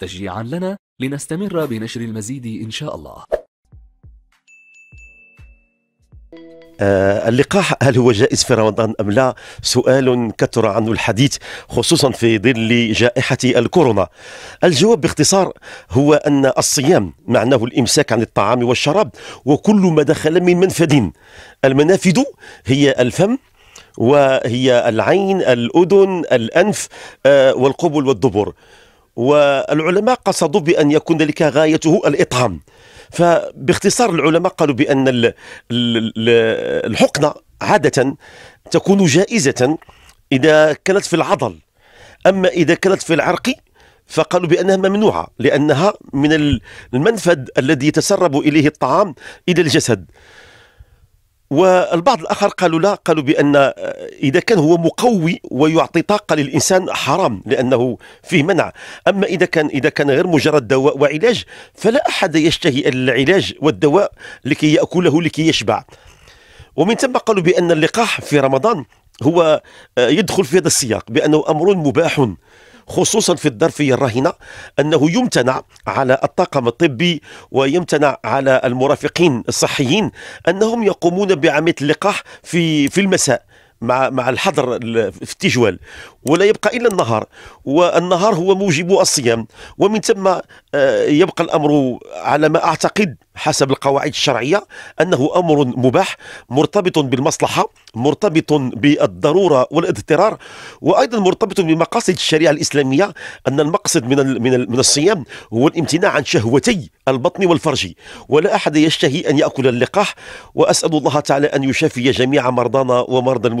تشجيعا لنا لنستمر بنشر المزيد إن شاء الله آه، اللقاح هل هو جائز في رمضان أم لا سؤال كثر عنه الحديث خصوصا في ظل جائحة الكورونا الجواب باختصار هو أن الصيام معناه الإمساك عن الطعام والشراب وكل ما دخل من منفذ المنافذ هي الفم وهي العين الأذن الأنف آه، والقبل والدبر والعلماء قصدوا بأن يكون ذلك غايته الإطعام فباختصار العلماء قالوا بأن الحقنة عادة تكون جائزة إذا كانت في العضل أما إذا كانت في العرق فقالوا بأنها ممنوعة لأنها من المنفذ الذي يتسرب إليه الطعام إلى الجسد والبعض الاخر قالوا لا قالوا بان آه، اذا كان هو مقوي ويعطي طاقه للانسان حرام لانه فيه منع اما اذا كان اذا كان غير مجرد دواء وعلاج فلا احد يشتهي العلاج والدواء لكي ياكله لكي يشبع ومن ثم قالوا بان اللقاح في رمضان هو آه، يدخل في هذا السياق بأنه أمر مباح خصوصا في الظرفية الراهنة أنه يمتنع على الطاقم الطبي ويمتنع على المرافقين الصحيين أنهم يقومون بعملية اللقاح في في المساء مع مع الحظر في التجوال ولا يبقى الا النهار والنهار هو موجب الصيام ومن ثم آه، يبقى الامر على ما اعتقد حسب القواعد الشرعيه انه امر مباح مرتبط بالمصلحه مرتبط بالضروره والاضطرار وايضا مرتبط بمقاصد الشريعه الاسلاميه ان المقصد من من من الصيام هو الامتناع عن شهوتي البطن والفرج ولا احد يشتهي ان ياكل اللقاح واسال الله تعالى ان يشافي جميع مرضانا ومرضى المسلمين